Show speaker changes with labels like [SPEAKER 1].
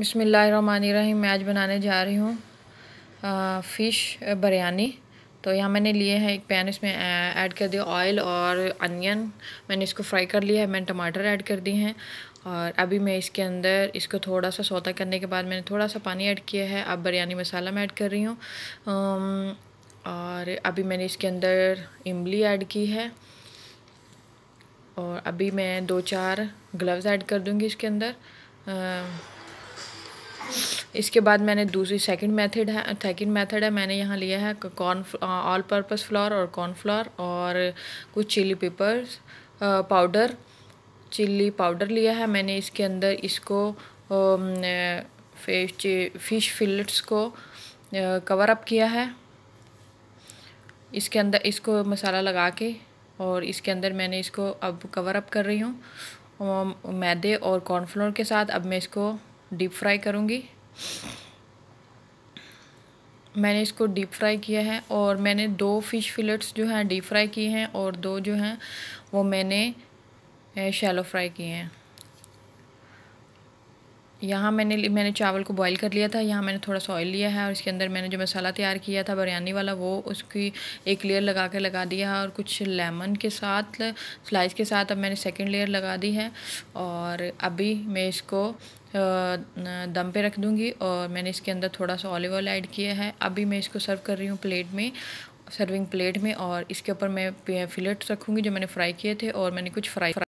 [SPEAKER 1] बसमिल्लाम मैं आज बनाने जा रही हूँ फ़िश बिरयानी तो यहाँ मैंने लिए हैं एक पैन इसमें ऐड कर दिया ऑयल और अनियन मैंने इसको फ्राई कर लिया है मैंने टमाटर ऐड कर दिए हैं और अभी मैं इसके अंदर इसको थोड़ा सा सौता करने के बाद मैंने थोड़ा सा पानी ऐड किया है अब बिरयानी मसाला मैं ऐड कर रही हूँ और अभी मैंने इसके अंदर इमली ऐड की है और अभी मैं दो चार ग्लव्स ऐड कर दूँगी इसके अंदर इसके बाद मैंने दूसरी सेकंड मेथड है सेकंड मेथड है मैंने यहाँ लिया है कॉर्न ऑल पर्पस फ्लावर और कॉर्न फ्लावर और कुछ chilli peppers powder chilli powder लिया है मैंने इसके अंदर इसको फ़िश फिलट्स को कवर अप किया है इसके अंदर इसको मसाला लगा के और इसके अंदर मैंने इसको अब कवर अप कर रही हूँ मैदे और कॉर्नफ्लोर के साथ अब मैं इसको डीप फ्राई करूँगी मैंने इसको डीप फ्राई किया है और मैंने दो फ़िश फिलेट्स जो हैं डीप फ्राई किए हैं और दो जो हैं वो मैंने शैलो फ्राई किए हैं यहाँ मैंने मैंने चावल को बॉईल कर लिया था यहाँ मैंने थोड़ा सा ऑयल लिया है और इसके अंदर मैंने जो मसाला तैयार किया था बिरयानी वाला वो उसकी एक लेयर लगा के लगा दिया है और कुछ लेमन के साथ स्लाइस के साथ अब मैंने सेकंड लेयर लगा दी है और अभी मैं इसको दम पे रख दूँगी और मैंने इसके अंदर थोड़ा सा ऑलिव ऑयल ऐड किया है अभी मैं इसको सर्व कर रही हूँ प्लेट में सर्विंग प्लेट में और इसके ऊपर मैं फिलेट्स रखूँगी जो मैंने फ्राई किए थे और मैंने कुछ फ्राई